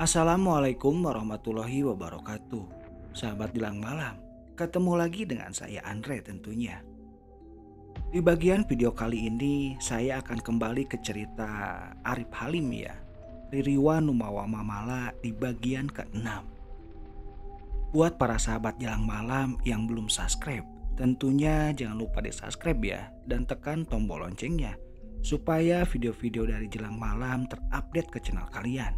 Assalamualaikum warahmatullahi wabarakatuh. Sahabat jelang malam, ketemu lagi dengan saya Andre tentunya. Di bagian video kali ini saya akan kembali ke cerita Arif Halim ya. Ririwa Numawa Mamala di bagian ke-6. Buat para sahabat jelang malam yang belum subscribe, tentunya jangan lupa di subscribe ya dan tekan tombol loncengnya supaya video-video dari jelang malam terupdate ke channel kalian.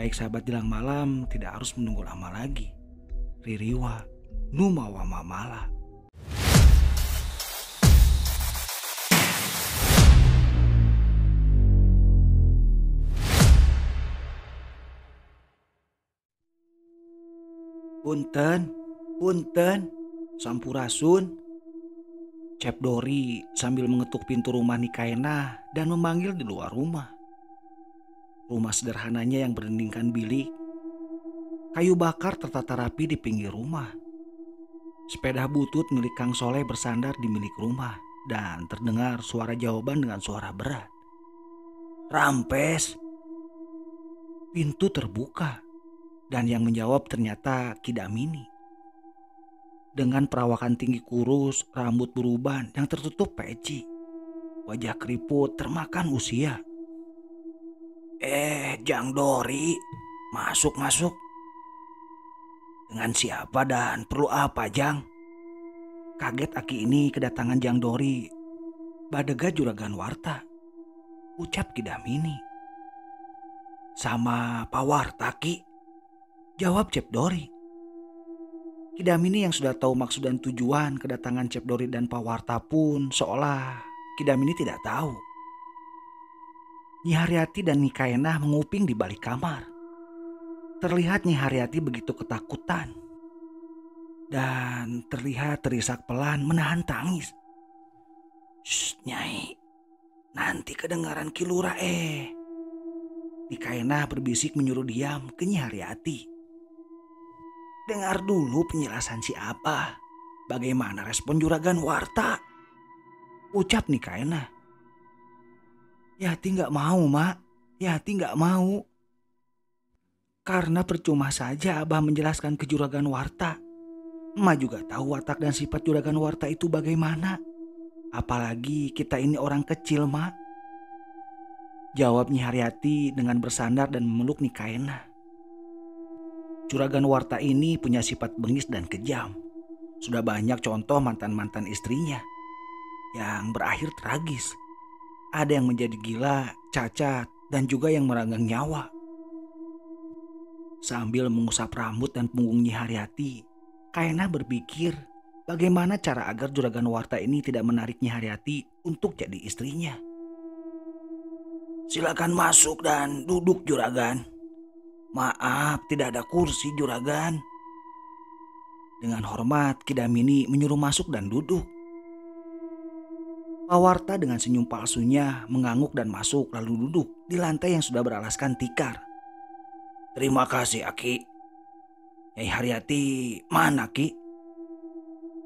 Baik sahabat jelang malam tidak harus menunggu lama lagi. Ririwa, numawa mamala. Punten, punten, sampurasun. Cep Dori sambil mengetuk pintu rumah Nikaena dan memanggil di luar rumah rumah sederhananya yang berdindingkan bilik. Kayu bakar tertata rapi di pinggir rumah. Sepeda butut milik Kang Soleh bersandar di milik rumah dan terdengar suara jawaban dengan suara berat. Rampes. Pintu terbuka dan yang menjawab ternyata Kidamini. Dengan perawakan tinggi kurus, rambut beruban yang tertutup peci. Wajah keriput termakan usia Eh, Jang Dori, masuk masuk. Dengan siapa dan perlu apa, Jang? Kaget Aki ini kedatangan Jang Dori. Badega juragan Warta. Ucap Kidamini. Sama Pak Warta, Ki. Jawab Cep Dori. Kidamini yang sudah tahu maksud dan tujuan kedatangan Cep Dori dan Pak Warta pun seolah Kidamini tidak tahu Nyi Haryati dan Nikaenah menguping di balik kamar. Terlihat Nyi Haryati begitu ketakutan. Dan terlihat terisak pelan menahan tangis. Shh, Nyai. Nanti kedengaran kilura eh. Nikaenah berbisik menyuruh diam ke Nyi Haryati. Dengar dulu penjelasan si Abah. Bagaimana respon juragan Warta? Ucap Nikaenah Yati nggak mau, Mak. Yati nggak mau. Karena percuma saja Abah menjelaskan ke Juragan Warta. Emak juga tahu watak dan sifat Juragan Warta itu bagaimana. Apalagi kita ini orang kecil, Mak. Jawab Nyi Haryati dengan bersandar dan memeluk Nikaena. Juragan Warta ini punya sifat bengis dan kejam. Sudah banyak contoh mantan-mantan istrinya yang berakhir tragis ada yang menjadi gila, cacat, dan juga yang merenggang nyawa. Sambil mengusap rambut dan punggungnya Haryati, Kaina berpikir bagaimana cara agar juragan Warta ini tidak menariknya Haryati untuk jadi istrinya. Silakan masuk dan duduk juragan. Maaf, tidak ada kursi juragan. Dengan hormat, Kidamini menyuruh masuk dan duduk. Mawarta dengan senyum palsunya mengangguk dan masuk lalu duduk di lantai yang sudah beralaskan tikar. Terima kasih Aki. Nyai Haryati mana Ki?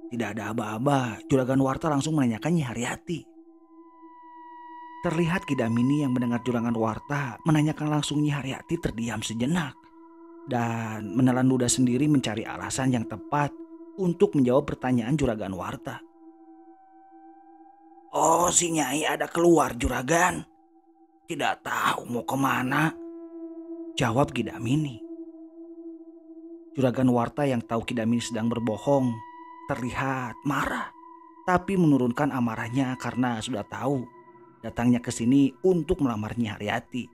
Tidak ada aba-aba, Juragan Warta langsung menanyakan Nyai Haryati. Terlihat Kidamini yang mendengar Juragan Warta menanyakan langsung Nyai Haryati terdiam sejenak dan menelan ludah sendiri mencari alasan yang tepat untuk menjawab pertanyaan Juragan Warta. Oh, si Nyai ada keluar juragan. Tidak tahu mau kemana. Jawab Kidamini. Juragan Warta yang tahu Kidamini sedang berbohong, terlihat marah. Tapi menurunkan amarahnya karena sudah tahu datangnya ke sini untuk melamarnya Haryati.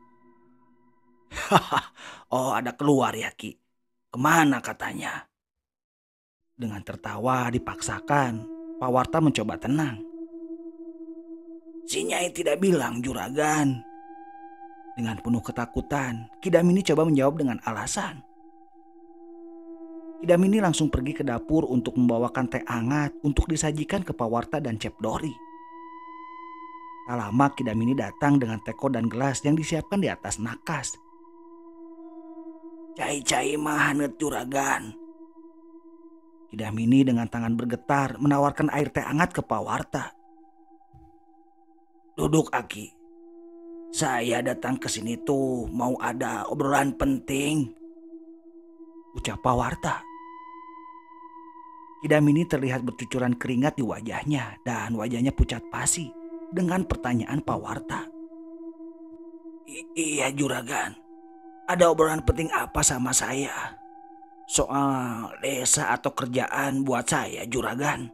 Hahaha, oh ada keluar ya Ki. Kemana katanya? Dengan tertawa dipaksakan, Pak Warta mencoba tenang. Si Nyai tidak bilang juragan. Dengan penuh ketakutan, Kidamini coba menjawab dengan alasan. Kidamini langsung pergi ke dapur untuk membawakan teh hangat untuk disajikan ke Pawarta dan Cep Dori. Tak lama Kidamini datang dengan teko dan gelas yang disiapkan di atas nakas. Cai-cai mahanet juragan. Kidamini dengan tangan bergetar menawarkan air teh hangat ke Pawarta. Duduk Aki. Saya datang ke sini tuh mau ada obrolan penting. Ucap Pak Pawarta. Kidamini terlihat bercucuran keringat di wajahnya dan wajahnya pucat pasi dengan pertanyaan Pak Pawarta. Iya juragan, ada obrolan penting apa sama saya? Soal desa atau kerjaan buat saya juragan?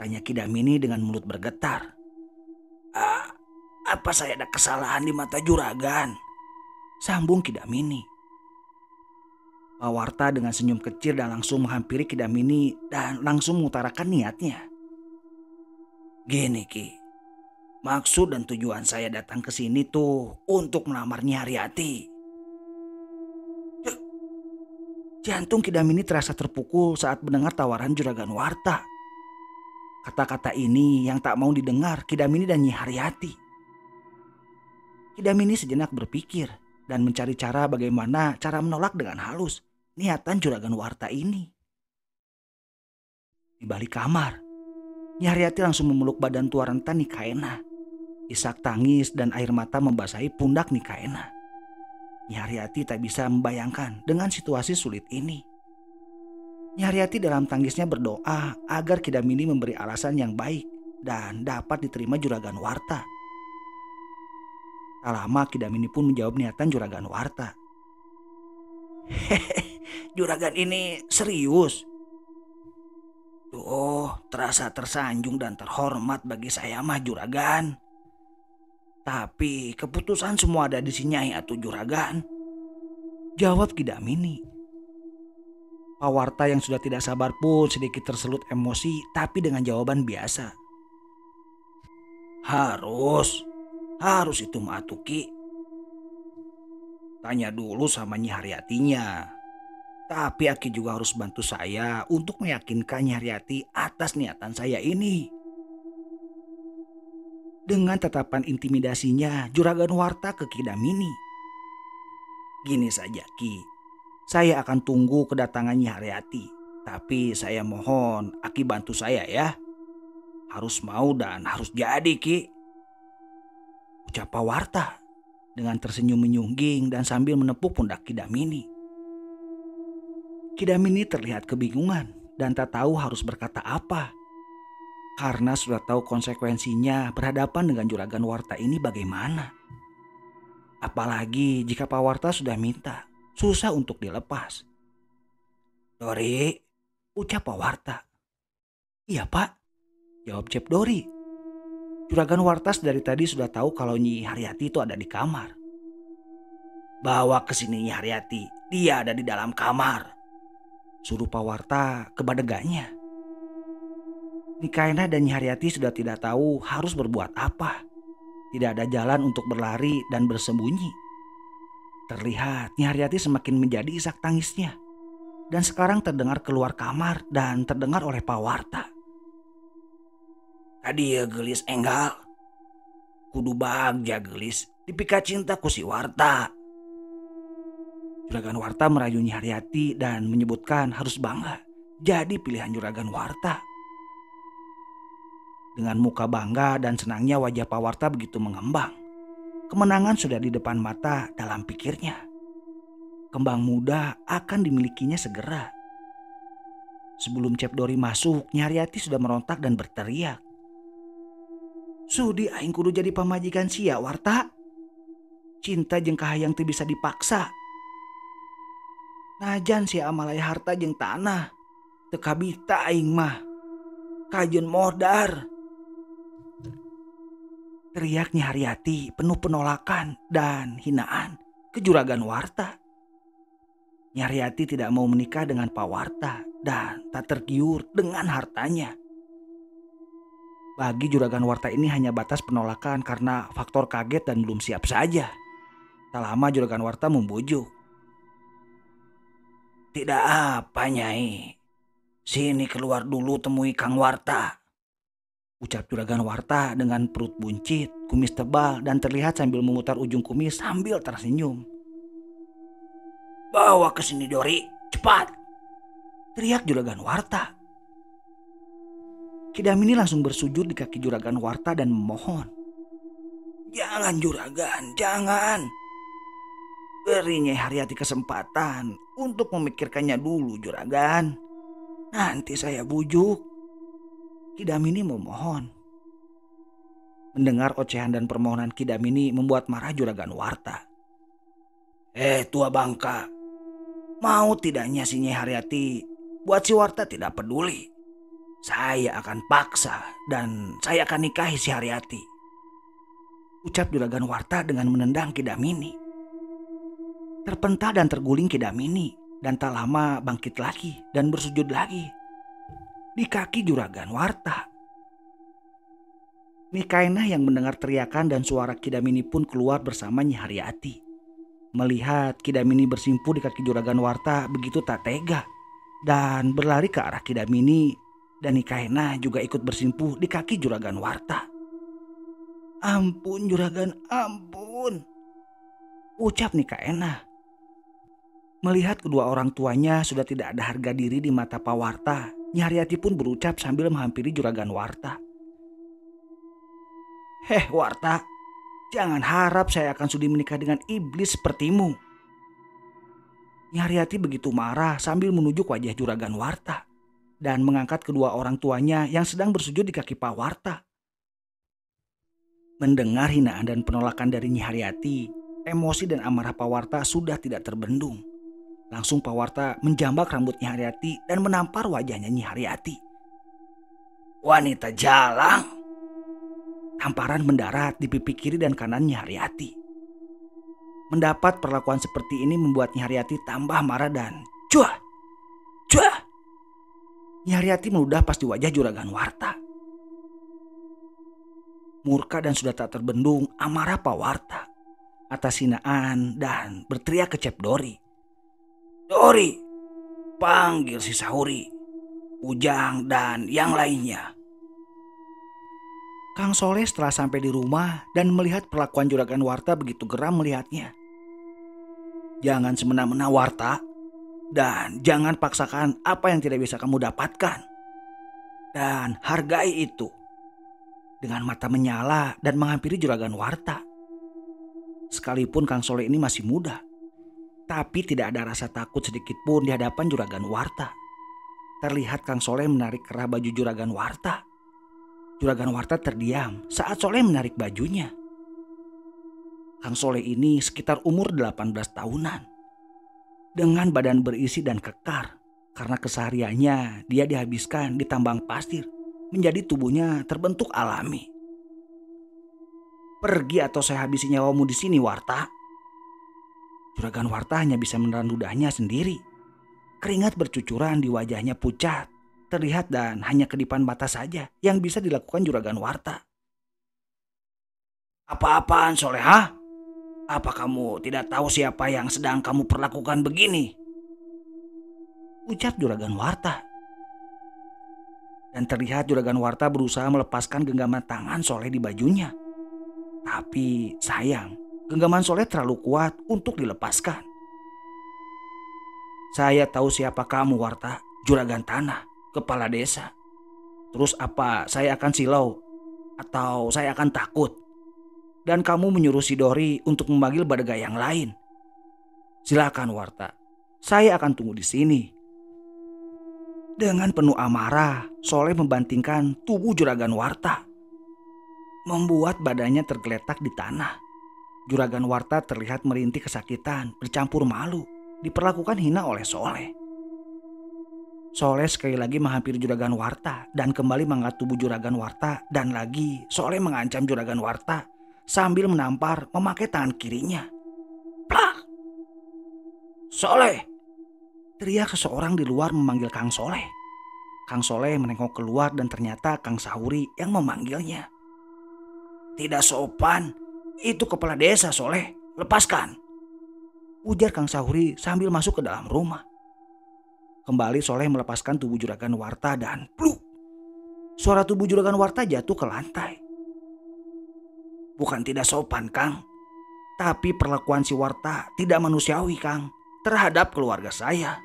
Tanya Kidamini dengan mulut bergetar. Ah, apa saya ada kesalahan di mata juragan? Sambung Kidamini. Pawarta dengan senyum kecil dan langsung menghampiri Kidamini dan langsung mengutarakan niatnya. Gini Ki, maksud dan tujuan saya datang ke sini tuh untuk melamar Nyariati. Jantung Kidamini terasa terpukul saat mendengar tawaran juragan Warta. Kata-kata ini yang tak mau didengar Kidamini dan Nyi Haryati. Kidamini sejenak berpikir dan mencari cara bagaimana cara menolak dengan halus niatan juragan Warta ini. Di balik kamar, Nyi Haryati langsung memeluk badan tua renta Nikaena. Isak tangis dan air mata membasahi pundak Nikaena. Nyi Haryati tak bisa membayangkan dengan situasi sulit ini. Nyariati dalam tangisnya berdoa agar Kidamini memberi alasan yang baik dan dapat diterima Juragan Warta. Tak lama Kidamini pun menjawab niatan Juragan Warta. Hehehe, Juragan ini serius. Tuh, oh, terasa tersanjung dan terhormat bagi saya mah Juragan. Tapi keputusan semua ada di sini ya atau Juragan. Jawab Kidamini. Pawarta yang sudah tidak sabar pun sedikit terselut emosi tapi dengan jawaban biasa. Harus, harus itu Matuki. Tanya dulu sama Nyi Haryatinya. Tapi Aki juga harus bantu saya untuk meyakinkan Nyi Haryati atas niatan saya ini. Dengan tatapan intimidasinya, Juragan Warta ke Kidamini. Gini saja Ki, saya akan tunggu kedatangannya Haryati. Tapi saya mohon Aki bantu saya ya. Harus mau dan harus jadi Ki. Ucap Warta dengan tersenyum menyungging dan sambil menepuk pundak Kidamini. Kidamini terlihat kebingungan dan tak tahu harus berkata apa. Karena sudah tahu konsekuensinya berhadapan dengan juragan Warta ini bagaimana. Apalagi jika Pak Warta sudah minta susah untuk dilepas. Dori, ucap Pak Warta. Iya pak, jawab Cep Dori. Juragan Wartas dari tadi sudah tahu kalau Nyi Haryati itu ada di kamar. Bawa ke sini Nyi Haryati, dia ada di dalam kamar. Suruh Pak Warta ke badegannya. Nikaina dan Nyi Haryati sudah tidak tahu harus berbuat apa. Tidak ada jalan untuk berlari dan bersembunyi. Terlihat Nyi Haryati semakin menjadi isak tangisnya. Dan sekarang terdengar keluar kamar dan terdengar oleh Pak Warta. Tadi ya gelis enggal. Kudu bahagia gelis, dipika cintaku si Warta. Juragan Warta merayu Nyi Haryati dan menyebutkan harus bangga jadi pilihan Juragan Warta. Dengan muka bangga dan senangnya wajah Pak Warta begitu mengembang. Kemenangan sudah di depan mata dalam pikirnya. Kembang muda akan dimilikinya segera. Sebelum Cep Dori masuk, Nyariati sudah merontak dan berteriak. Sudi aing kudu jadi pamajikan sia warta. Cinta jeng kahayang tuh bisa dipaksa. Najan si amalai harta jeng tanah. Tekabita aing mah. Kajen modar. Teriaknya Haryati penuh penolakan dan hinaan kejuragan Warta. Nyaryati tidak mau menikah dengan Pak Warta dan tak tergiur dengan hartanya. Bagi juragan Warta ini hanya batas penolakan karena faktor kaget dan belum siap saja. Tak lama juragan Warta membujuk. Tidak apa, Nyai. Sini keluar dulu temui Kang Warta. Ucap juragan Warta dengan perut buncit, kumis tebal dan terlihat sambil memutar ujung kumis sambil tersenyum. Bawa ke sini Dori, cepat! Teriak juragan Warta. Kidamini langsung bersujud di kaki juragan Warta dan memohon. Jangan juragan, jangan. Beri Nyai Haryati kesempatan untuk memikirkannya dulu juragan. Nanti saya bujuk. Kidamini memohon. Mendengar ocehan dan permohonan Kidamini membuat marah Juragan Warta. Eh tua bangka, mau tidaknya si Nyai Haryati buat si Warta tidak peduli. Saya akan paksa dan saya akan nikahi si Haryati. Ucap Juragan Warta dengan menendang Kidamini. Terpental dan terguling Kidamini dan tak lama bangkit lagi dan bersujud lagi di kaki juragan Warta. Nikaina yang mendengar teriakan dan suara Kidamini pun keluar bersama Nyi Haryati. Melihat Kidamini bersimpu di kaki juragan Warta begitu tak tega dan berlari ke arah Kidamini dan Nikaena juga ikut bersimpu di kaki juragan Warta. Ampun juragan ampun. Ucap Nikaena. Melihat kedua orang tuanya sudah tidak ada harga diri di mata Pawarta Nyariati pun berucap sambil menghampiri juragan Warta. Heh Warta, jangan harap saya akan sudi menikah dengan iblis sepertimu. Nyariati begitu marah sambil menunjuk wajah juragan Warta dan mengangkat kedua orang tuanya yang sedang bersujud di kaki Pak Warta. Mendengar hinaan dan penolakan dari Nyariati, emosi dan amarah Pak Warta sudah tidak terbendung. Langsung Pak Warta menjambak rambutnya Haryati dan menampar wajahnya Nyi Haryati. Wanita jalang. Tamparan mendarat di pipi kiri dan kanan Nyi Haryati. Mendapat perlakuan seperti ini membuat Nyi Haryati tambah marah dan cuah. Cuah. Nyi Haryati meludah pas di wajah juragan Warta. Murka dan sudah tak terbendung amarah Pak Warta atas hinaan dan berteriak ke Cep Dori Sahuri, panggil si Sahuri, Ujang dan yang lainnya. Kang Soleh setelah sampai di rumah dan melihat perlakuan juragan Warta begitu geram melihatnya. Jangan semena-mena Warta dan jangan paksakan apa yang tidak bisa kamu dapatkan. Dan hargai itu dengan mata menyala dan menghampiri juragan Warta. Sekalipun Kang Soleh ini masih muda. Tapi tidak ada rasa takut sedikit pun di hadapan juragan Warta. Terlihat Kang Soleh menarik kerah baju juragan Warta. Juragan Warta terdiam saat Soleh menarik bajunya. Kang Soleh ini sekitar umur 18 tahunan. Dengan badan berisi dan kekar karena kesehariannya dia dihabiskan di tambang pasir menjadi tubuhnya terbentuk alami. Pergi atau saya habisi nyawamu di sini Warta. Juragan Warta hanya bisa menelan ludahnya sendiri. Keringat bercucuran di wajahnya pucat, terlihat dan hanya kedipan mata saja yang bisa dilakukan Juragan Warta. Apa-apaan Soleha? Apa kamu tidak tahu siapa yang sedang kamu perlakukan begini? Ucap Juragan Warta. Dan terlihat Juragan Warta berusaha melepaskan genggaman tangan Soleh di bajunya. Tapi sayang, genggaman Soleh terlalu kuat untuk dilepaskan. Saya tahu siapa kamu Warta, juragan tanah, kepala desa. Terus apa saya akan silau atau saya akan takut? Dan kamu menyuruh Sidori untuk memanggil Badaga yang lain. Silakan Warta, saya akan tunggu di sini. Dengan penuh amarah, Soleh membantingkan tubuh juragan Warta. Membuat badannya tergeletak di tanah. Juragan Warta terlihat merintih kesakitan, bercampur malu, diperlakukan hina oleh Soleh. Soleh sekali lagi menghampiri Juragan Warta dan kembali mengangkat tubuh Juragan Warta dan lagi Soleh mengancam Juragan Warta sambil menampar memakai tangan kirinya. Plak! Soleh! Teriak seseorang di luar memanggil Kang Soleh. Kang Soleh menengok keluar dan ternyata Kang Sahuri yang memanggilnya. Tidak sopan, itu kepala desa soleh, lepaskan. Ujar Kang Sahuri sambil masuk ke dalam rumah. Kembali soleh melepaskan tubuh juragan Warta dan pluk. Suara tubuh juragan Warta jatuh ke lantai. Bukan tidak sopan Kang, tapi perlakuan si Warta tidak manusiawi Kang terhadap keluarga saya.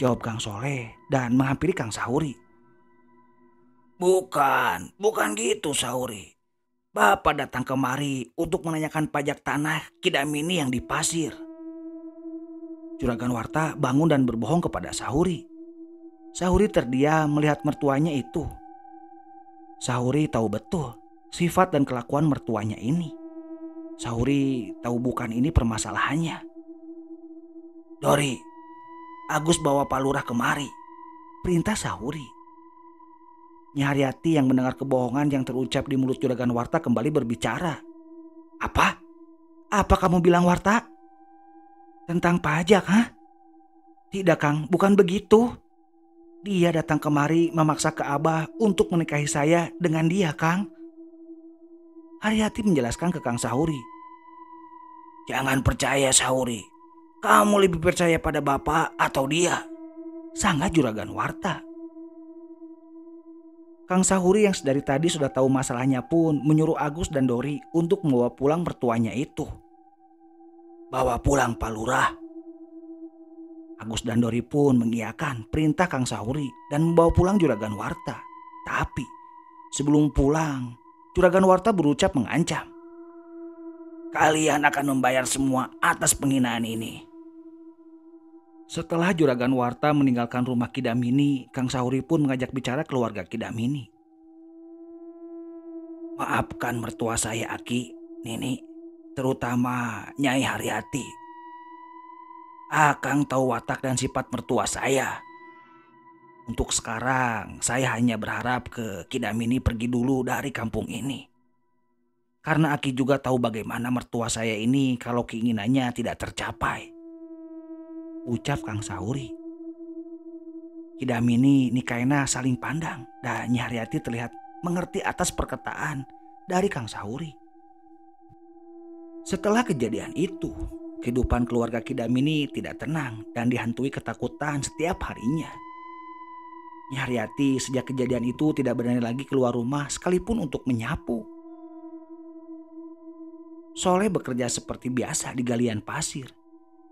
Jawab Kang Soleh dan menghampiri Kang Sahuri. Bukan, bukan gitu Sahuri. Bapak datang kemari untuk menanyakan pajak tanah Kidamini yang di pasir. Juragan Warta bangun dan berbohong kepada Sahuri. Sahuri terdiam melihat mertuanya itu. Sahuri tahu betul sifat dan kelakuan mertuanya ini. Sahuri tahu bukan ini permasalahannya. Dori, Agus bawa Pak Lurah kemari. Perintah Sahuri. Nyariati yang mendengar kebohongan yang terucap di mulut juragan Warta kembali berbicara. Apa? Apa kamu bilang Warta? Tentang pajak, ha? Tidak, Kang, bukan begitu. Dia datang kemari memaksa ke Abah untuk menikahi saya dengan dia, Kang. Haryati menjelaskan ke Kang Sahuri. Jangan percaya, Sahuri. Kamu lebih percaya pada Bapak atau dia? Sangat juragan Warta. Kang Sahuri yang dari tadi sudah tahu masalahnya pun menyuruh Agus dan Dori untuk membawa pulang mertuanya itu. Bawa pulang Pak Lurah. Agus dan Dori pun mengiakan perintah Kang Sahuri dan membawa pulang Juragan Warta. Tapi sebelum pulang, Juragan Warta berucap mengancam. Kalian akan membayar semua atas penghinaan ini. Setelah Juragan Warta meninggalkan rumah Kidamini, Kang Sauri pun mengajak bicara keluarga Kidamini. Maafkan mertua saya Aki, Nini, terutama Nyai Haryati. Akang ah, tahu watak dan sifat mertua saya. Untuk sekarang, saya hanya berharap ke Kidamini pergi dulu dari kampung ini. Karena Aki juga tahu bagaimana mertua saya ini kalau keinginannya tidak tercapai ucap Kang Sauri. Kidamini Nikaina saling pandang dan Nyi terlihat mengerti atas perkataan dari Kang Sauri. Setelah kejadian itu, kehidupan keluarga Kidamini tidak tenang dan dihantui ketakutan setiap harinya. Nyi sejak kejadian itu tidak berani lagi keluar rumah sekalipun untuk menyapu. Soleh bekerja seperti biasa di galian pasir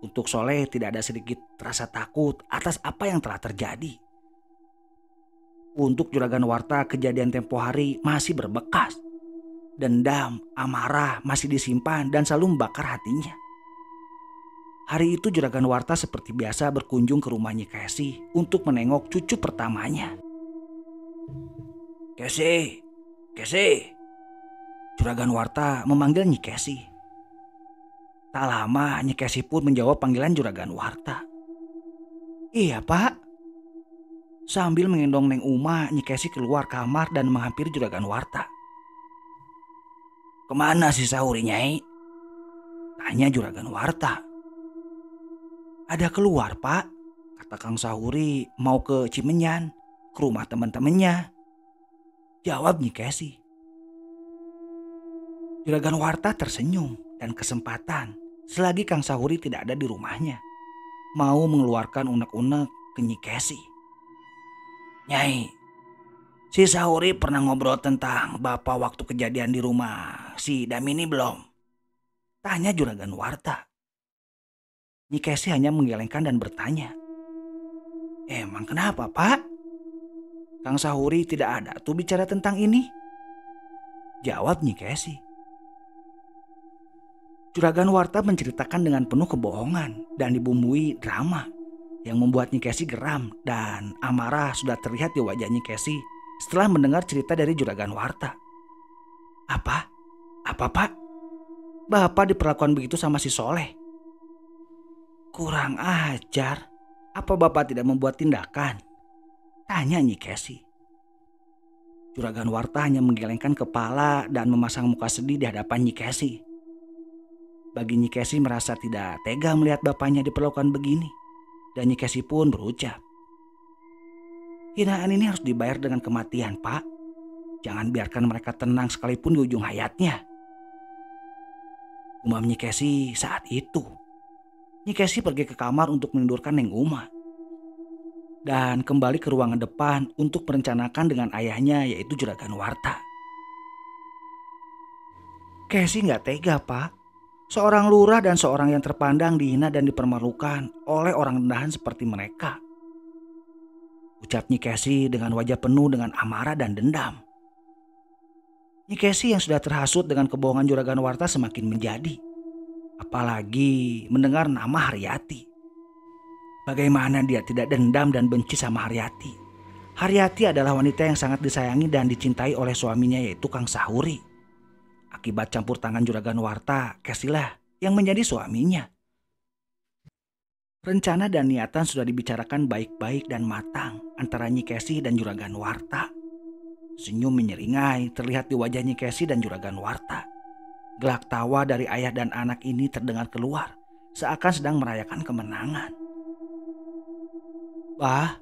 untuk Soleh tidak ada sedikit rasa takut atas apa yang telah terjadi. Untuk juragan Warta kejadian tempo hari masih berbekas. Dendam, amarah masih disimpan dan selalu membakar hatinya. Hari itu juragan Warta seperti biasa berkunjung ke rumahnya Kesi untuk menengok cucu pertamanya. Kesi, Kesi, Juragan Warta memanggilnya Kesi. Tak lama Nyikesi pun menjawab panggilan juragan Warta. Iya pak. Sambil mengendong Neng Uma, Nyikesi keluar kamar dan menghampiri juragan Warta. Kemana si Sauri nyai? Tanya juragan Warta. Ada keluar pak, kata Kang Sahuri mau ke Cimenyan, ke rumah teman-temannya. Jawab Nyikesi. Juragan Warta tersenyum dan kesempatan selagi Kang Sahuri tidak ada di rumahnya. Mau mengeluarkan unek-unek ke Nyikesi. Nyai, si Sahuri pernah ngobrol tentang bapak waktu kejadian di rumah si Damini belum? Tanya Juragan Warta. Nyikesi hanya menggelengkan dan bertanya. Emang kenapa pak? Kang Sahuri tidak ada tuh bicara tentang ini. Jawab Nyikesi. Juragan Warta menceritakan dengan penuh kebohongan dan dibumbui drama yang membuat Nyikesi geram dan amarah sudah terlihat di wajah Nyikesi setelah mendengar cerita dari Juragan Warta. Apa? Apa pak? Bapak diperlakukan begitu sama si Soleh. Kurang ajar. Apa bapak tidak membuat tindakan? Tanya Nyikesi. Juragan Warta hanya menggelengkan kepala dan memasang muka sedih di hadapan Nyikesi. Bagi Nyikesi merasa tidak tega melihat bapaknya diperlakukan begini. Dan Nyikesi pun berucap. Hinaan ini harus dibayar dengan kematian, Pak. Jangan biarkan mereka tenang sekalipun di ujung hayatnya. Umam Nyikesi saat itu. Nyikesi pergi ke kamar untuk menidurkan Neng Uma. Dan kembali ke ruangan depan untuk merencanakan dengan ayahnya yaitu Juragan Warta. Kesi nggak tega pak Seorang lurah dan seorang yang terpandang dihina dan dipermalukan oleh orang rendahan seperti mereka. Ucap Nyikesi dengan wajah penuh dengan amarah dan dendam. Nyikesi yang sudah terhasut dengan kebohongan juragan Warta semakin menjadi. Apalagi mendengar nama Haryati. Bagaimana dia tidak dendam dan benci sama Haryati? Haryati adalah wanita yang sangat disayangi dan dicintai oleh suaminya yaitu Kang Sahuri akibat campur tangan juragan Warta, Kesilah yang menjadi suaminya. Rencana dan niatan sudah dibicarakan baik-baik dan matang antara Nyikesi dan juragan Warta. Senyum menyeringai terlihat di wajah Nyikesi dan juragan Warta. Gelak tawa dari ayah dan anak ini terdengar keluar, seakan sedang merayakan kemenangan. Wah,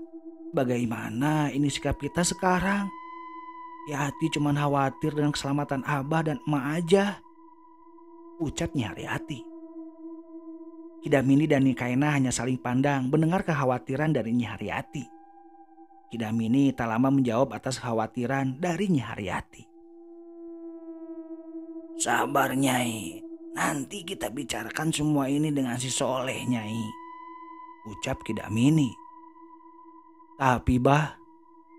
bagaimana ini sikap kita sekarang? Yati hati cuman khawatir dengan keselamatan abah dan emak aja. Ucap nyari hati. Kidamini dan Nikaina hanya saling pandang mendengar kekhawatiran dari Nyihariati. Kidamini tak lama menjawab atas kekhawatiran dari Nyihariati. Sabar Nyai, nanti kita bicarakan semua ini dengan si Soleh Nyai. Ucap Kidamini. Tapi bah,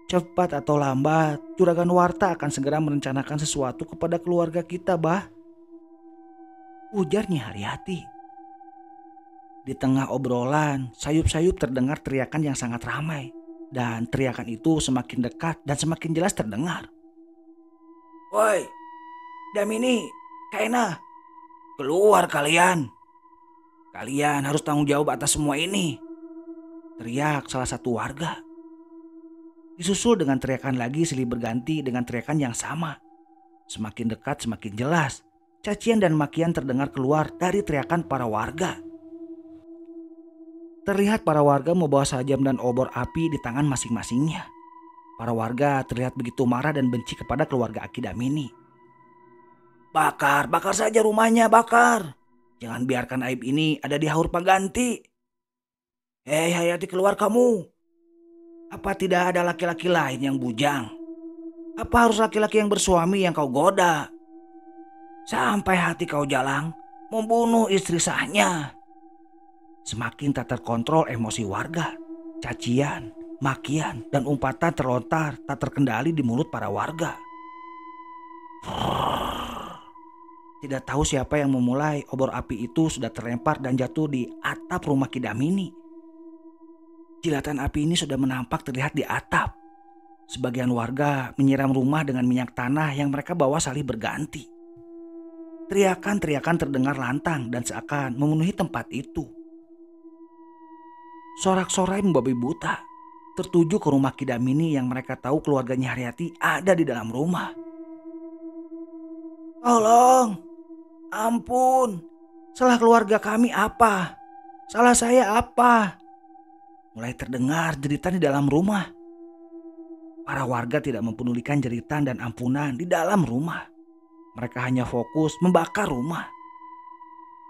Cepat atau lambat, juragan Warta akan segera merencanakan sesuatu kepada keluarga kita, bah. Ujarnya Haryati. Di tengah obrolan, sayup-sayup terdengar teriakan yang sangat ramai. Dan teriakan itu semakin dekat dan semakin jelas terdengar. Woi, Damini, Kaina, keluar kalian. Kalian harus tanggung jawab atas semua ini. Teriak salah satu warga. Disusul dengan teriakan lagi silih berganti dengan teriakan yang sama. Semakin dekat semakin jelas. Cacian dan makian terdengar keluar dari teriakan para warga. Terlihat para warga membawa sajam dan obor api di tangan masing-masingnya. Para warga terlihat begitu marah dan benci kepada keluarga Akidamini. Bakar, bakar saja rumahnya, bakar. Jangan biarkan aib ini ada di haur paganti Hei Hayati keluar kamu. Apa tidak ada laki-laki lain yang bujang? Apa harus laki-laki yang bersuami yang kau goda? Sampai hati kau jalang membunuh istri sahnya. Semakin tak terkontrol emosi warga, cacian, makian, dan umpatan terlontar tak terkendali di mulut para warga. Tidak tahu siapa yang memulai obor api itu sudah terlempar dan jatuh di atap rumah Kidamini. Jilatan api ini sudah menampak terlihat di atap. Sebagian warga menyiram rumah dengan minyak tanah yang mereka bawa saling berganti. Teriakan-teriakan terdengar lantang dan seakan memenuhi tempat itu. Sorak-sorai membabi buta tertuju ke rumah Kidamini yang mereka tahu keluarganya Haryati ada di dalam rumah. Tolong, ampun, salah keluarga kami apa? Salah saya apa? mulai terdengar jeritan di dalam rumah. Para warga tidak mempedulikan jeritan dan ampunan di dalam rumah. Mereka hanya fokus membakar rumah.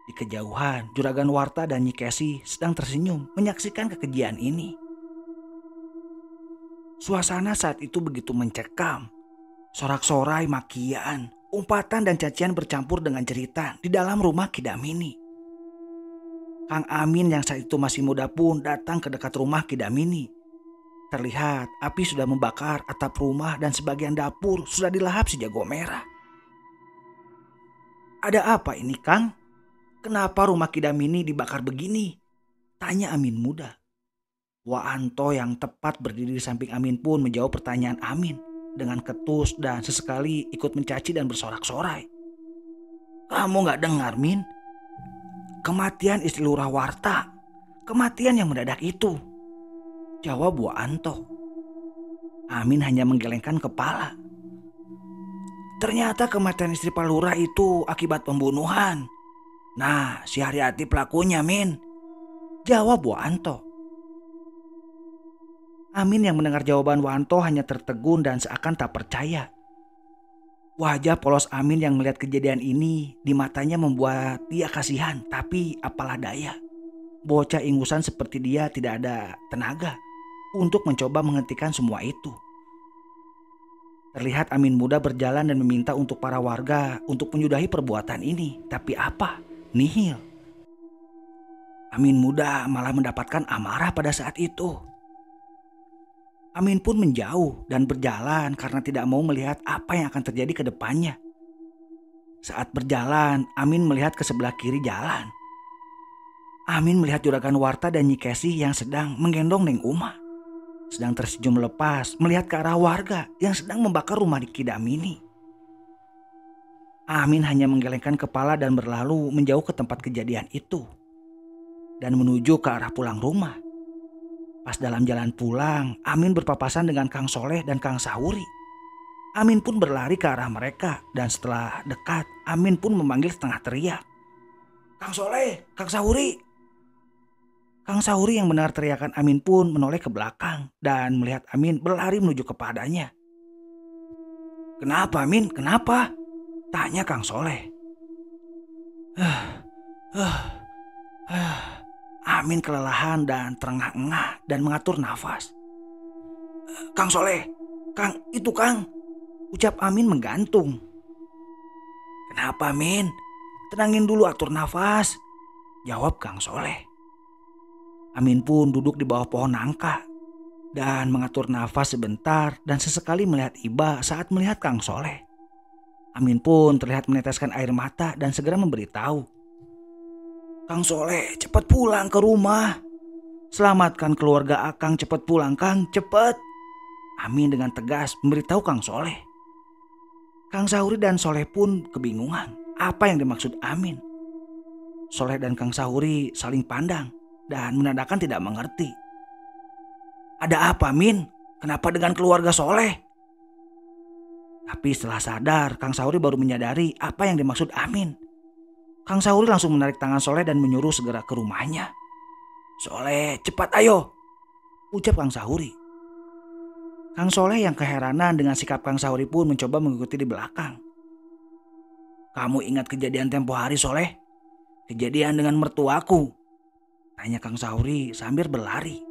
Di kejauhan, Juragan Warta dan Nyikesi sedang tersenyum menyaksikan kekejian ini. Suasana saat itu begitu mencekam. Sorak-sorai makian, umpatan dan cacian bercampur dengan jeritan di dalam rumah Kidamini. Kang Amin yang saat itu masih muda pun datang ke dekat rumah Kidamini. Terlihat api sudah membakar atap rumah dan sebagian dapur sudah dilahap si jago merah. Ada apa ini Kang? Kenapa rumah Kidamini dibakar begini? Tanya Amin muda. Waanto yang tepat berdiri di samping Amin pun menjawab pertanyaan Amin dengan ketus dan sesekali ikut mencaci dan bersorak-sorai. Kamu nggak dengar Min? Kematian istri lurah Warta. Kematian yang mendadak itu. Jawab Bu Anto. Amin hanya menggelengkan kepala. Ternyata kematian istri Pak Lurah itu akibat pembunuhan. Nah, si Haryati pelakunya, Min. Jawab Bu Anto. Amin yang mendengar jawaban Wanto hanya tertegun dan seakan tak percaya. Wajah polos Amin yang melihat kejadian ini di matanya membuat dia kasihan, tapi apalah daya. Bocah ingusan seperti dia tidak ada tenaga untuk mencoba menghentikan semua itu. Terlihat Amin muda berjalan dan meminta untuk para warga untuk menyudahi perbuatan ini, tapi apa? Nihil. Amin muda malah mendapatkan amarah pada saat itu. Amin pun menjauh dan berjalan karena tidak mau melihat apa yang akan terjadi ke depannya. Saat berjalan, Amin melihat ke sebelah kiri jalan. Amin melihat juragan Warta dan Nyikesi yang sedang menggendong Neng Uma. Sedang tersenyum lepas melihat ke arah warga yang sedang membakar rumah di Kidamini. Amin hanya menggelengkan kepala dan berlalu menjauh ke tempat kejadian itu. Dan menuju ke arah pulang rumah. Pas dalam jalan pulang, Amin berpapasan dengan Kang Soleh dan Kang Sahuri. Amin pun berlari ke arah mereka dan setelah dekat, Amin pun memanggil setengah teriak. Kang Soleh, Kang Sahuri. Kang Sahuri yang benar teriakan Amin pun menoleh ke belakang dan melihat Amin berlari menuju kepadanya. Kenapa Amin? Kenapa? Tanya Kang Soleh. Uh, uh, uh. Amin kelelahan dan terengah-engah dan mengatur nafas. Eh, Kang Soleh, Kang, itu Kang. Ucap Amin menggantung. Kenapa Amin? Tenangin dulu atur nafas. Jawab Kang Soleh. Amin pun duduk di bawah pohon nangka dan mengatur nafas sebentar dan sesekali melihat Iba saat melihat Kang Soleh. Amin pun terlihat meneteskan air mata dan segera memberitahu Kang Soleh, cepat pulang ke rumah. Selamatkan keluarga Akang, cepat pulang Kang, cepat. Amin dengan tegas memberitahu Kang Soleh. Kang Sahuri dan Soleh pun kebingungan. Apa yang dimaksud Amin? Soleh dan Kang Sahuri saling pandang dan menandakan tidak mengerti. Ada apa Min? Kenapa dengan keluarga Soleh? Tapi setelah sadar, Kang Sauri baru menyadari apa yang dimaksud Amin. Kang Sauri langsung menarik tangan Soleh dan menyuruh segera ke rumahnya. Soleh, cepat ayo! Ucap Kang Sauri. Kang Soleh yang keheranan dengan sikap Kang Sauri pun mencoba mengikuti di belakang. Kamu ingat kejadian tempo hari Soleh? Kejadian dengan mertuaku. Tanya Kang Sauri sambil berlari.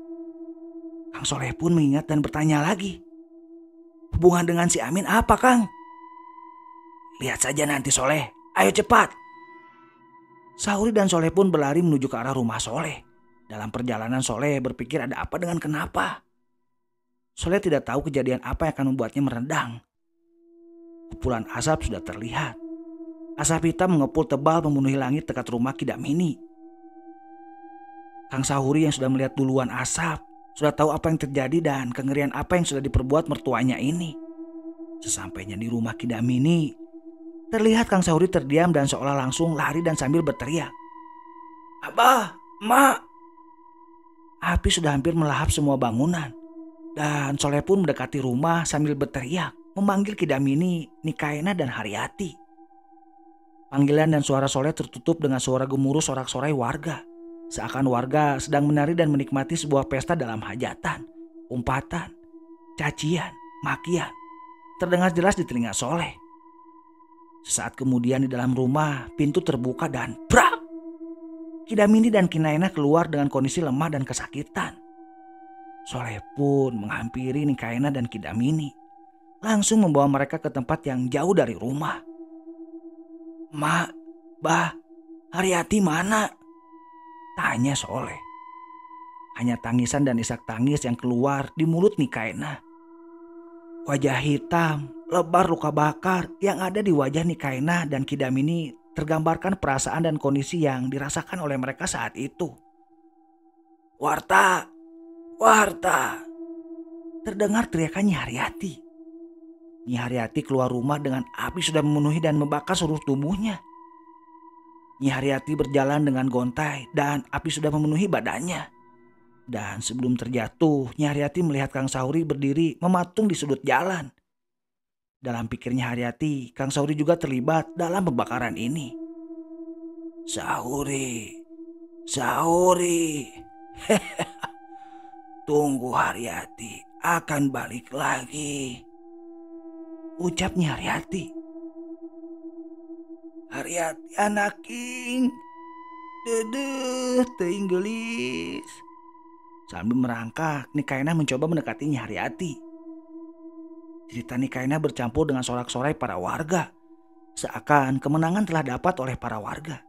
Kang Soleh pun mengingat dan bertanya lagi. Hubungan dengan si Amin apa Kang? Lihat saja nanti Soleh. Ayo cepat. Sahuri dan Soleh pun berlari menuju ke arah rumah Soleh. Dalam perjalanan Soleh berpikir ada apa dengan kenapa. Soleh tidak tahu kejadian apa yang akan membuatnya merendang. Kepulan asap sudah terlihat. Asap hitam mengepul tebal memenuhi langit dekat rumah Kidamini. Kang Sahuri yang sudah melihat duluan asap, sudah tahu apa yang terjadi dan kengerian apa yang sudah diperbuat mertuanya ini. Sesampainya di rumah Kidamini, Terlihat Kang Sauri terdiam dan seolah langsung lari dan sambil berteriak. Abah, Mak. Api sudah hampir melahap semua bangunan. Dan Soleh pun mendekati rumah sambil berteriak, memanggil Kidamini, Nikaina, dan Hariati. Panggilan dan suara Soleh tertutup dengan suara gemuruh sorak-sorai warga. Seakan warga sedang menari dan menikmati sebuah pesta dalam hajatan, umpatan, cacian, makian. Terdengar jelas di telinga Soleh. Sesaat kemudian di dalam rumah, pintu terbuka dan brak! Kidamini dan Kinaena keluar dengan kondisi lemah dan kesakitan. Soleh pun menghampiri Nikaina dan Kidamini. Langsung membawa mereka ke tempat yang jauh dari rumah. Mak, bah, Haryati mana? Tanya Soleh. Hanya tangisan dan isak tangis yang keluar di mulut Nikaina. Wajah hitam Lebar luka bakar yang ada di wajah Nikaina dan Kidamini tergambarkan perasaan dan kondisi yang dirasakan oleh mereka saat itu. Warta! Warta! Terdengar teriakan Nyariati. Nyariati keluar rumah dengan api sudah memenuhi dan membakar seluruh tubuhnya. Nyariati berjalan dengan gontai dan api sudah memenuhi badannya. Dan sebelum terjatuh, Nyariati melihat Kang Sauri berdiri mematung di sudut jalan. Dalam pikirnya Haryati, Kang Sauri juga terlibat dalam pembakaran ini. Sauri, Sauri, tunggu Haryati akan balik lagi. Ucapnya Haryati. Haryati anak king, dedeh teinggelis. Sambil merangkak, Nikaina mencoba mendekatinya Haryati. Cerita nikahnya bercampur dengan sorak-sorai para warga. Seakan kemenangan telah dapat oleh para warga.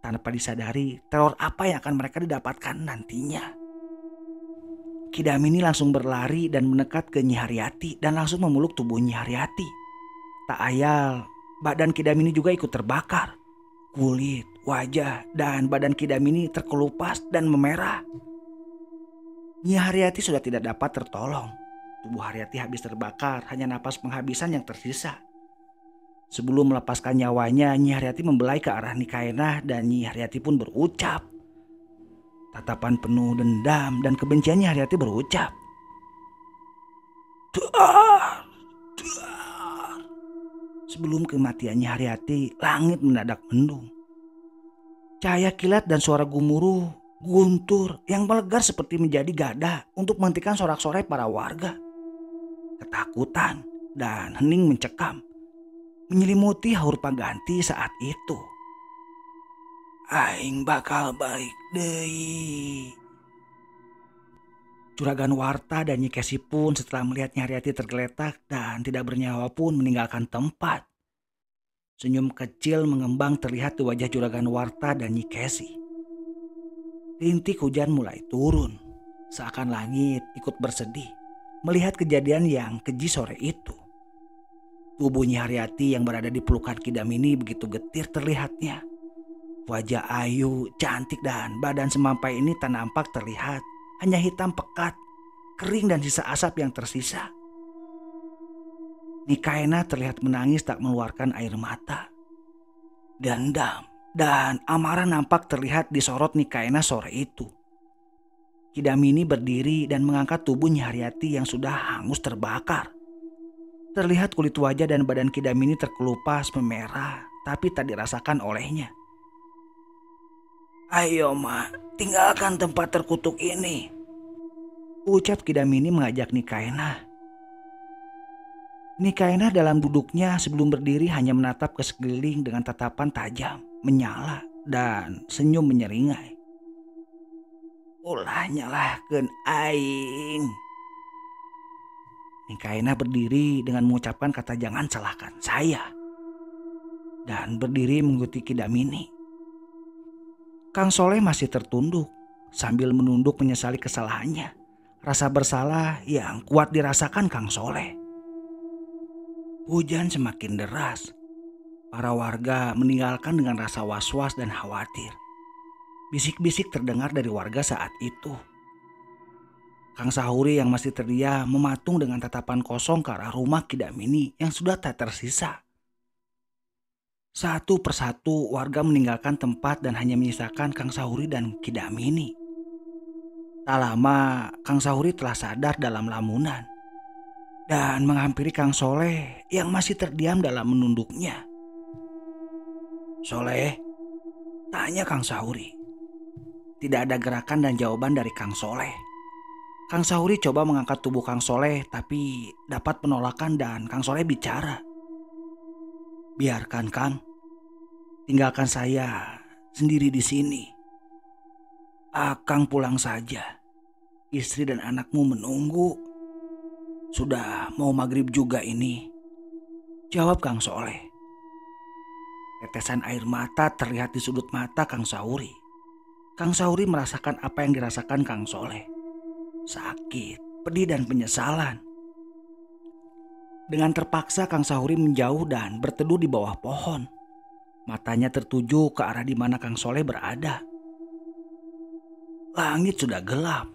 Tanpa disadari teror apa yang akan mereka didapatkan nantinya. Kidamini langsung berlari dan menekat ke Nyi dan langsung memeluk tubuh Nyi Tak ayal, badan Kidamini juga ikut terbakar. Kulit, wajah, dan badan Kidamini terkelupas dan memerah. Nyi sudah tidak dapat tertolong. Tubuh Haryati habis terbakar, hanya napas penghabisan yang tersisa. Sebelum melepaskan nyawanya, Nyi Haryati membelai ke arah Nikainah dan Nyi Haryati pun berucap. Tatapan penuh dendam dan kebencian Nyi Haryati berucap. Duar, duar. Sebelum kematiannya Haryati, langit mendadak mendung. Cahaya kilat dan suara gumuruh guntur yang melegar seperti menjadi gada untuk menghentikan sorak-sorai para warga ketakutan, dan hening mencekam menyelimuti haur Ganti saat itu. Aing bakal baik deh. Juragan Warta dan Nyikesi pun setelah melihat Nyariati tergeletak dan tidak bernyawa pun meninggalkan tempat. Senyum kecil mengembang terlihat di wajah Juragan Warta dan Nyikesi. Rintik hujan mulai turun, seakan langit ikut bersedih melihat kejadian yang keji sore itu. Tubuhnya Haryati yang berada di pelukan Kidam ini begitu getir terlihatnya. Wajah ayu, cantik dan badan semampai ini tak nampak terlihat. Hanya hitam pekat, kering dan sisa asap yang tersisa. Nikaena terlihat menangis tak mengeluarkan air mata. Dendam dan amarah nampak terlihat di sorot Nikaena sore itu. Hidamini berdiri dan mengangkat tubuhnya Haryati yang sudah hangus terbakar. Terlihat kulit wajah dan badan Kidamini terkelupas memerah, tapi tak dirasakan olehnya. Ayo, Ma, tinggalkan tempat terkutuk ini. Ucap Kidamini mengajak Nikaena. Nikaena dalam duduknya sebelum berdiri hanya menatap ke sekeliling dengan tatapan tajam, menyala, dan senyum menyeringai ulah nyalahkan aing. Ningkaina berdiri dengan mengucapkan kata jangan salahkan saya. Dan berdiri mengikuti Kidamini. Kang Soleh masih tertunduk sambil menunduk menyesali kesalahannya. Rasa bersalah yang kuat dirasakan Kang Soleh. Hujan semakin deras. Para warga meninggalkan dengan rasa was-was dan khawatir Bisik-bisik terdengar dari warga saat itu. Kang Sahuri yang masih terdiam mematung dengan tatapan kosong ke arah rumah Kidamini yang sudah tak tersisa. Satu persatu warga meninggalkan tempat dan hanya menyisakan Kang Sahuri dan Kidamini. Tak lama, Kang Sahuri telah sadar dalam lamunan dan menghampiri Kang Soleh yang masih terdiam dalam menunduknya. Soleh, tanya Kang Sahuri tidak ada gerakan dan jawaban dari Kang Soleh. Kang Sauri coba mengangkat tubuh Kang Soleh tapi dapat penolakan dan Kang Soleh bicara. Biarkan Kang, tinggalkan saya sendiri di sini. Akang ah, pulang saja. Istri dan anakmu menunggu. Sudah mau maghrib juga ini. Jawab Kang Soleh. Tetesan air mata terlihat di sudut mata Kang Sauri. Kang Sauri merasakan apa yang dirasakan Kang Soleh. Sakit, pedih dan penyesalan. Dengan terpaksa Kang Sauri menjauh dan berteduh di bawah pohon. Matanya tertuju ke arah di mana Kang Soleh berada. Langit sudah gelap,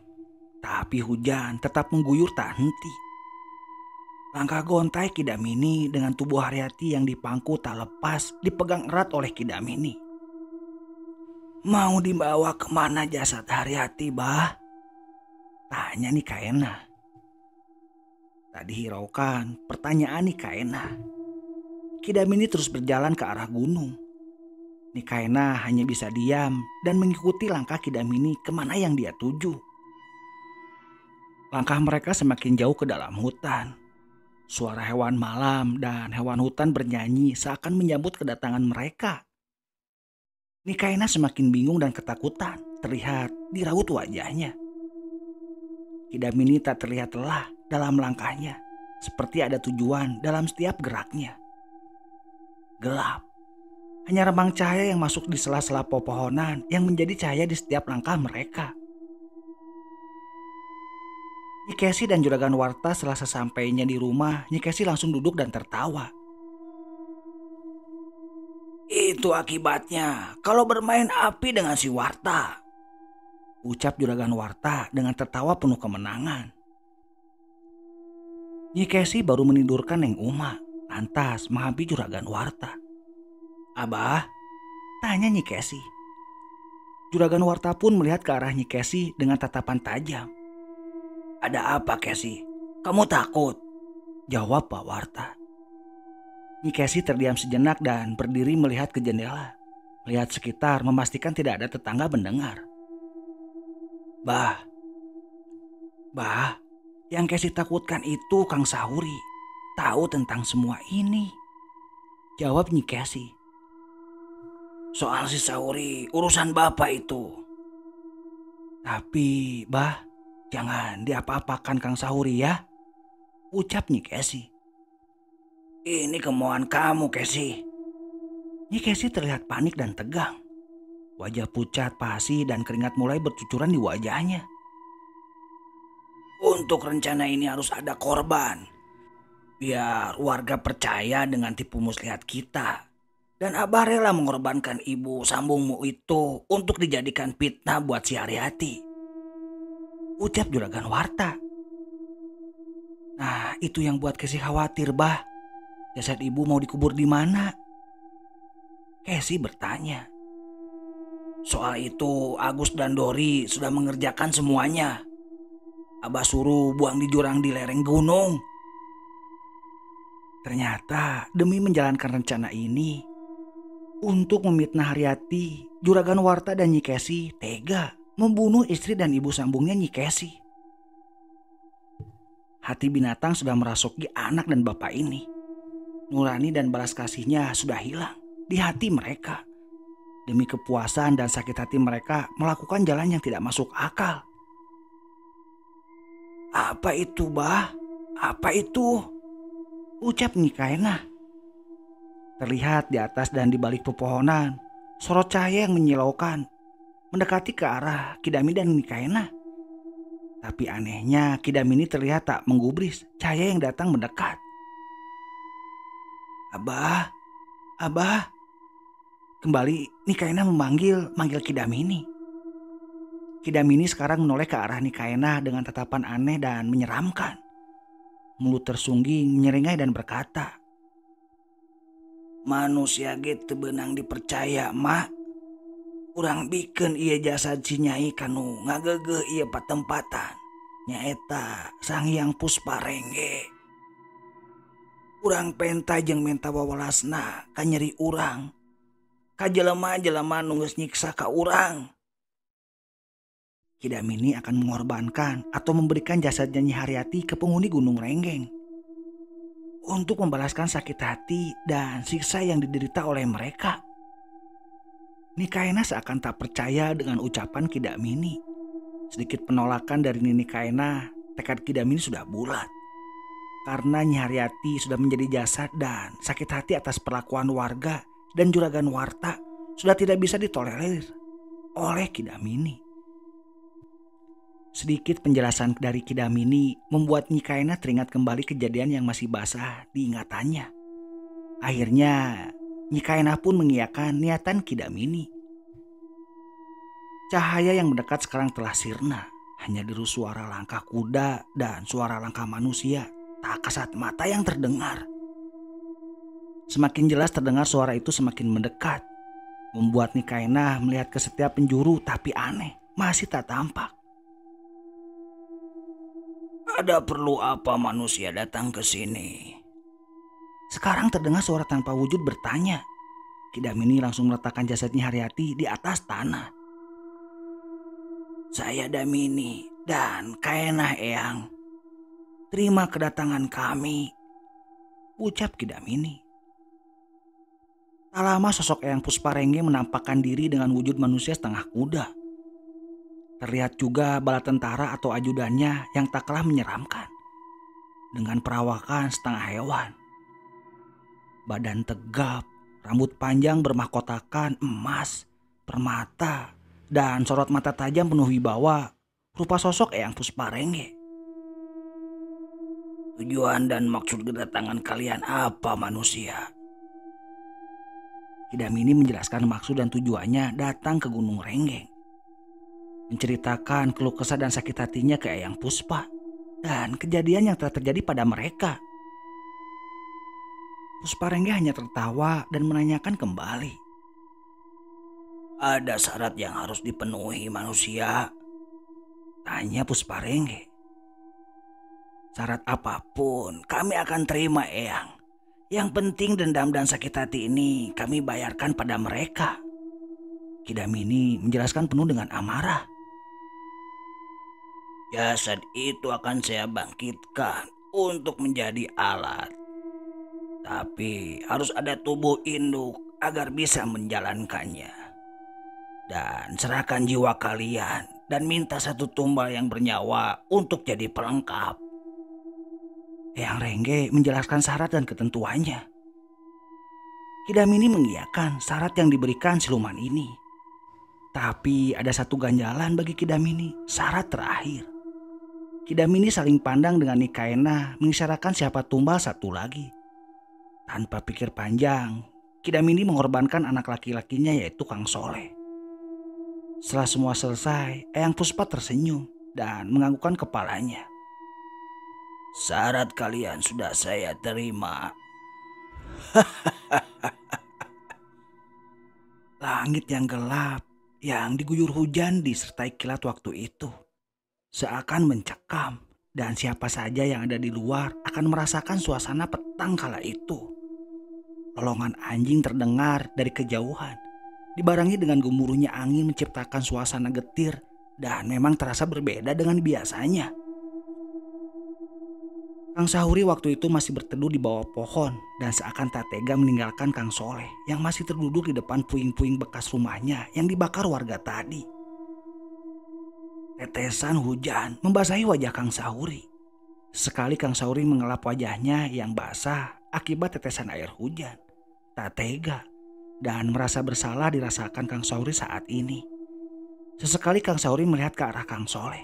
tapi hujan tetap mengguyur tak henti. Langkah gontai Kidamini dengan tubuh Haryati yang dipangku tak lepas dipegang erat oleh Kidamini. Mau dibawa kemana jasad Haryati, bah? Tanya nih Kaena. Tadi hiraukan pertanyaan nih Kaena. Kidamini terus berjalan ke arah gunung. Nih Nikaena hanya bisa diam dan mengikuti langkah Kidamini kemana yang dia tuju. Langkah mereka semakin jauh ke dalam hutan. Suara hewan malam dan hewan hutan bernyanyi seakan menyambut kedatangan mereka. Nikaina semakin bingung dan ketakutan terlihat di raut wajahnya. Kidamini tak terlihat lelah dalam langkahnya, seperti ada tujuan dalam setiap geraknya. Gelap, hanya remang cahaya yang masuk di sela-sela pepohonan yang menjadi cahaya di setiap langkah mereka. Nyikesi dan Juragan Warta setelah sesampainya di rumah, Nyikesi langsung duduk dan tertawa itu akibatnya kalau bermain api dengan si Warta. Ucap juragan Warta dengan tertawa penuh kemenangan. Nyi Kesi baru menidurkan Neng Uma, lantas menghampi juragan Warta. Abah, tanya Nyi Kesi. Juragan Warta pun melihat ke arah Nyi Kesi dengan tatapan tajam. Ada apa Kesi? Kamu takut? Jawab Pak Warta. Mikesi terdiam sejenak dan berdiri melihat ke jendela. Melihat sekitar memastikan tidak ada tetangga mendengar. Bah, bah, yang Kesi takutkan itu Kang Sahuri. Tahu tentang semua ini. Jawab Nyikesi. Soal si Sahuri, urusan bapak itu. Tapi, bah, jangan diapa-apakan Kang Sahuri ya. Ucap Nyikesi. Ini kemauan kamu, Casey. Nyi Casey terlihat panik dan tegang. Wajah pucat, pasi, dan keringat mulai bercucuran di wajahnya. Untuk rencana ini harus ada korban. Biar warga percaya dengan tipu muslihat kita. Dan Abah rela mengorbankan ibu sambungmu itu untuk dijadikan fitnah buat si Ariati. Ucap juragan Warta. Nah, itu yang buat Kesi khawatir, Bah. Jasad ya, ibu mau dikubur di mana? Casey bertanya. Soal itu Agus dan Dori sudah mengerjakan semuanya. Abah suruh buang di jurang di lereng gunung. Ternyata demi menjalankan rencana ini, untuk memitnah Haryati, Juragan Warta dan Nyikesi tega membunuh istri dan ibu sambungnya Nyikesi. Hati binatang sudah merasuki anak dan bapak ini nurani dan balas kasihnya sudah hilang di hati mereka. Demi kepuasan dan sakit hati mereka melakukan jalan yang tidak masuk akal. Apa itu, Bah? Apa itu? Ucap Nikaena. Terlihat di atas dan di balik pepohonan, sorot cahaya yang menyilaukan, mendekati ke arah Kidami dan Nikaena. Tapi anehnya Kidami ini terlihat tak menggubris cahaya yang datang mendekat. Abah, Abah. Kembali Nikaina memanggil, manggil Kidamini. Kidamini sekarang menoleh ke arah Nikaina dengan tatapan aneh dan menyeramkan. Mulut tersungging, nyeringai dan berkata, Manusia gitu benang dipercaya, mak. Kurang bikin ia jasa cinyai kanu, ngagege ia patempatan. Nyaita sang yang puspa rengge. Urang penta jeng minta wawalasna ka nyeri urang. Ka jelema-jelema nungges nyiksa ka urang. Kidamini akan mengorbankan atau memberikan jasad Nyi Haryati ke penghuni Gunung Renggeng untuk membalaskan sakit hati dan siksa yang diderita oleh mereka. Nikaena seakan tak percaya dengan ucapan Kidamini. Sedikit penolakan dari Nini Kaena, tekad Kidamini sudah bulat karena Nyi sudah menjadi jasad dan sakit hati atas perlakuan warga dan juragan Warta sudah tidak bisa ditolerir oleh Kidamini. Sedikit penjelasan dari Kidamini membuat Nyikaina teringat kembali kejadian yang masih basah diingatannya. Akhirnya Nyikaina pun mengiyakan niatan Kidamini. Cahaya yang mendekat sekarang telah sirna, hanya deru suara langkah kuda dan suara langkah manusia tak kasat mata yang terdengar. Semakin jelas terdengar suara itu semakin mendekat. Membuat Nikaina melihat ke setiap penjuru tapi aneh, masih tak tampak. Ada perlu apa manusia datang ke sini? Sekarang terdengar suara tanpa wujud bertanya. ini langsung meletakkan jasadnya Haryati di atas tanah. Saya Damini dan Kainah Eyang terima kedatangan kami. Ucap Kidamini. Tak lama sosok Eyang Pusparengge menampakkan diri dengan wujud manusia setengah kuda. Terlihat juga bala tentara atau ajudannya yang tak kalah menyeramkan. Dengan perawakan setengah hewan. Badan tegap, rambut panjang bermahkotakan emas, permata, dan sorot mata tajam penuh wibawa rupa sosok Eyang Pusparengge. Tujuan dan maksud kedatangan kalian apa manusia? Kidamini menjelaskan maksud dan tujuannya datang ke Gunung Renggeng. Menceritakan keluh kesah dan sakit hatinya ke Eyang Puspa dan kejadian yang telah terjadi pada mereka. Puspa Renggeng hanya tertawa dan menanyakan kembali. Ada syarat yang harus dipenuhi manusia. Tanya Puspa Renggeng. Syarat apapun kami akan terima, Eyang. Yang penting dendam dan sakit hati ini kami bayarkan pada mereka. Kidamini menjelaskan penuh dengan amarah. Jasad itu akan saya bangkitkan untuk menjadi alat. Tapi harus ada tubuh induk agar bisa menjalankannya. Dan serahkan jiwa kalian dan minta satu tumbal yang bernyawa untuk jadi pelengkap. Eyang Rengge menjelaskan syarat dan ketentuannya. Kidamini mengiyakan syarat yang diberikan siluman ini. Tapi ada satu ganjalan bagi Kidamini, syarat terakhir. Kidamini saling pandang dengan Nikaena mengisyaratkan siapa tumbal satu lagi. Tanpa pikir panjang, Kidamini mengorbankan anak laki-lakinya yaitu Kang Soleh. Setelah semua selesai, Eyang Puspa tersenyum dan menganggukkan kepalanya. Syarat kalian sudah saya terima. Langit yang gelap yang diguyur hujan disertai kilat waktu itu seakan mencekam dan siapa saja yang ada di luar akan merasakan suasana petang kala itu. Lolongan anjing terdengar dari kejauhan, dibarengi dengan gemuruhnya angin menciptakan suasana getir dan memang terasa berbeda dengan biasanya. Kang Sahuri waktu itu masih berteduh di bawah pohon dan seakan tak tega meninggalkan Kang Soleh yang masih terduduk di depan puing-puing bekas rumahnya yang dibakar warga tadi. Tetesan hujan membasahi wajah Kang Sahuri. Sekali Kang Sahuri mengelap wajahnya yang basah akibat tetesan air hujan. Tak tega dan merasa bersalah dirasakan Kang Sahuri saat ini. Sesekali Kang Sahuri melihat ke arah Kang Soleh.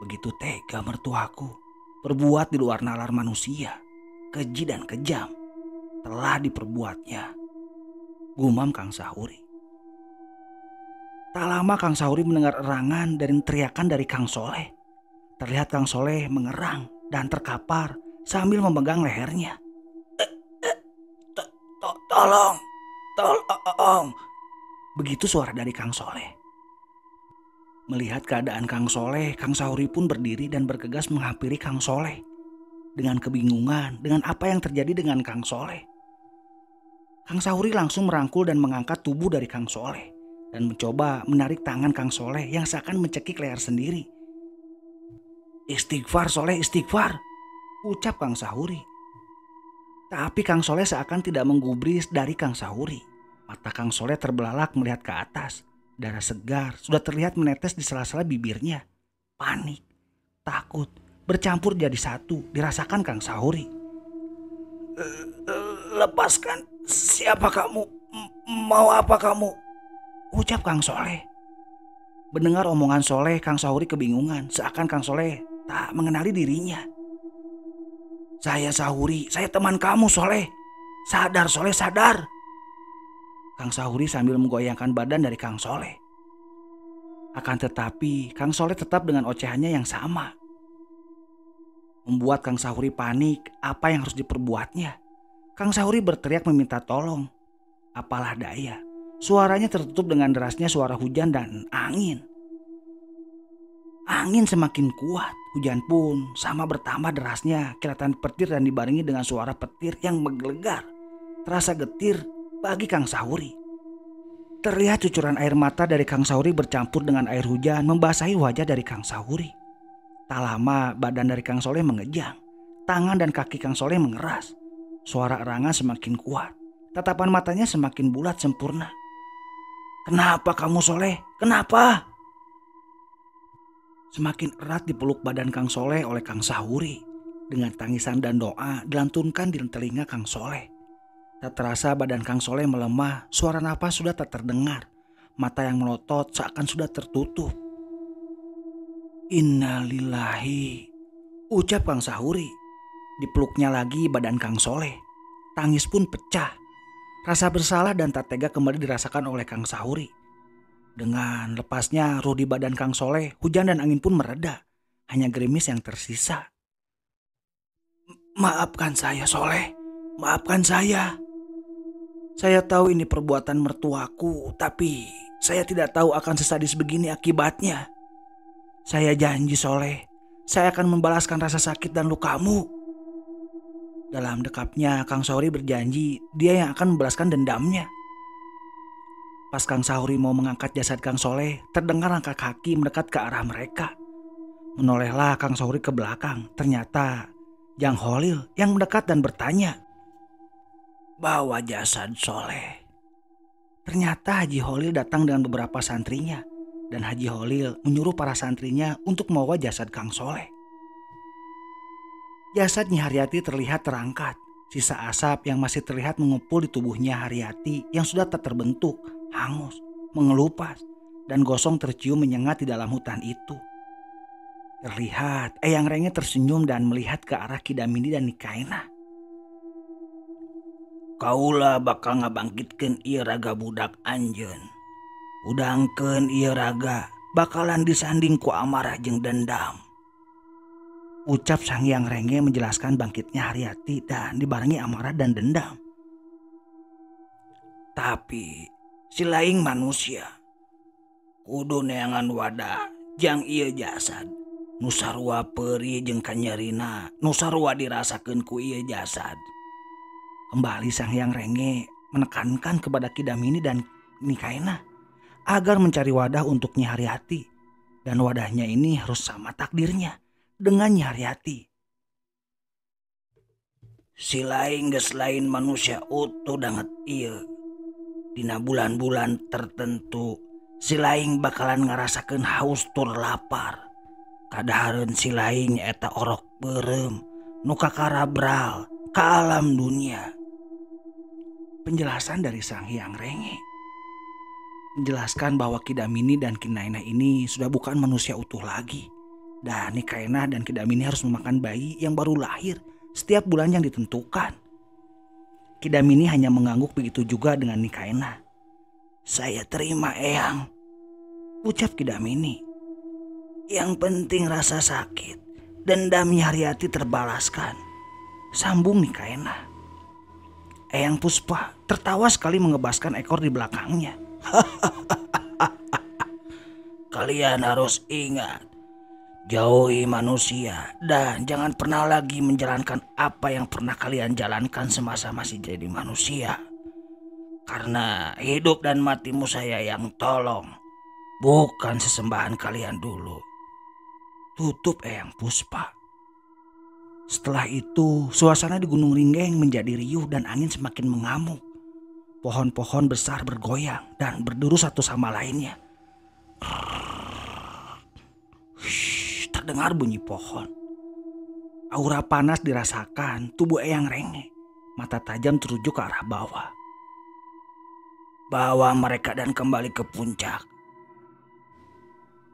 Begitu tega mertuaku, berbuat di luar nalar manusia, keji dan kejam, telah diperbuatnya. Gumam Kang Sahuri. Tak lama Kang Sahuri mendengar erangan dan teriakan dari Kang Soleh. Terlihat Kang Soleh mengerang dan terkapar sambil memegang lehernya. Eh, eh, tolong, tolong. Begitu suara dari Kang Soleh. Melihat keadaan Kang Soleh, Kang Sauri pun berdiri dan bergegas menghampiri Kang Soleh. Dengan kebingungan, dengan apa yang terjadi dengan Kang Soleh. Kang Sauri langsung merangkul dan mengangkat tubuh dari Kang Soleh. Dan mencoba menarik tangan Kang Soleh yang seakan mencekik leher sendiri. Istighfar Soleh istighfar, ucap Kang Sahuri. Tapi Kang Soleh seakan tidak menggubris dari Kang Sahuri. Mata Kang Soleh terbelalak melihat ke atas Darah segar sudah terlihat menetes di sela-sela bibirnya. Panik, takut, bercampur jadi satu dirasakan Kang Sahuri. Eh, eh, lepaskan siapa kamu? Mau apa kamu? Ucap Kang Soleh. Mendengar omongan Soleh, Kang Sahuri kebingungan seakan Kang Soleh tak mengenali dirinya. Saya Sahuri, saya teman kamu Soleh. Sadar Soleh, sadar. Kang Sahuri sambil menggoyangkan badan dari Kang Soleh. Akan tetapi, Kang Soleh tetap dengan ocehannya yang sama. Membuat Kang Sahuri panik apa yang harus diperbuatnya. Kang Sahuri berteriak meminta tolong. Apalah daya, suaranya tertutup dengan derasnya suara hujan dan angin. Angin semakin kuat, hujan pun sama bertambah derasnya, Kelihatan petir dan dibarengi dengan suara petir yang menggelegar. Terasa getir bagi Kang Sauri. Terlihat cucuran air mata dari Kang Sauri bercampur dengan air hujan membasahi wajah dari Kang Sauri. Tak lama badan dari Kang Soleh mengejang. Tangan dan kaki Kang Soleh mengeras. Suara erangan semakin kuat. Tatapan matanya semakin bulat sempurna. Kenapa kamu Soleh? Kenapa? Semakin erat dipeluk badan Kang Soleh oleh Kang Sahuri. Dengan tangisan dan doa dilantunkan di telinga Kang Soleh. Tak terasa badan Kang Soleh melemah, suara napas sudah tak terdengar. Mata yang melotot seakan sudah tertutup. Innalillahi, ucap Kang Sahuri. Dipeluknya lagi badan Kang Soleh. Tangis pun pecah. Rasa bersalah dan tak tega kembali dirasakan oleh Kang Sahuri. Dengan lepasnya ruh di badan Kang Soleh, hujan dan angin pun mereda. Hanya gerimis yang tersisa. Maafkan saya Soleh, maafkan saya. Saya tahu ini perbuatan mertuaku, tapi saya tidak tahu akan sesadis begini akibatnya. Saya janji soleh, saya akan membalaskan rasa sakit dan lukamu. Dalam dekapnya, Kang Sauri berjanji dia yang akan membalaskan dendamnya. Pas Kang Sauri mau mengangkat jasad Kang Soleh, terdengar langkah kaki mendekat ke arah mereka. Menolehlah Kang Sauri ke belakang, ternyata Jang Holil yang mendekat dan bertanya, bawa jasad soleh. Ternyata Haji Holil datang dengan beberapa santrinya dan Haji Holil menyuruh para santrinya untuk membawa jasad Kang Soleh. Jasad Nyi Haryati terlihat terangkat. Sisa asap yang masih terlihat mengumpul di tubuhnya Haryati yang sudah tak terbentuk, hangus, mengelupas, dan gosong tercium menyengat di dalam hutan itu. Terlihat Eyang Renge tersenyum dan melihat ke arah Kidamini dan Nikainah. Kaulah bakal ngabangkitkan ia raga budak anjen. Udangken ia raga bakalan disanding ku amarah jeng dendam. Ucap sang yang renge menjelaskan bangkitnya Haryati dan dibarengi amarah dan dendam. Tapi si lain manusia kudu neangan wadah jang ia jasad Nusarwa peri jeng kanyarina Nusarwa dirasakan ku ia jasad Kembali Sang yang Renge menekankan kepada Kidamini dan Nikaina agar mencari wadah untuk Nyari Hati dan wadahnya ini harus sama takdirnya dengan Nyari Hati. Si lain lain manusia utuh danget iya. Dina bulan-bulan tertentu si lain bakalan ngerasakan haus tur lapar. Kadaharen si lain eta orok berem, nuka karabral ke alam dunia penjelasan dari Sang Hyang Renge. Menjelaskan bahwa Kidamini dan Kinaina ini sudah bukan manusia utuh lagi. Dan Nikaina dan Kidamini harus memakan bayi yang baru lahir setiap bulan yang ditentukan. Kidamini hanya mengangguk begitu juga dengan Nikaina. Saya terima Eyang, ucap Kidamini. Yang penting rasa sakit, dendam Haryati terbalaskan. Sambung Nikaina. Eyang Puspa tertawa sekali mengebaskan ekor di belakangnya. Kalian harus ingat, jauhi manusia dan jangan pernah lagi menjalankan apa yang pernah kalian jalankan semasa masih jadi manusia. Karena hidup dan matimu saya yang tolong, bukan sesembahan kalian dulu. Tutup Eyang Puspa. Setelah itu, suasana di Gunung Ringgeng menjadi riuh dan angin semakin mengamuk. Pohon-pohon besar bergoyang dan berduru satu sama lainnya. terdengar bunyi pohon. Aura panas dirasakan, tubuh Eyang renge. Mata tajam terujuk ke arah bawah. Bawa mereka dan kembali ke puncak.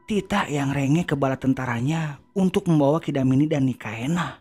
Tita Eyang renge ke tentaranya untuk membawa Kidamini dan Nikaena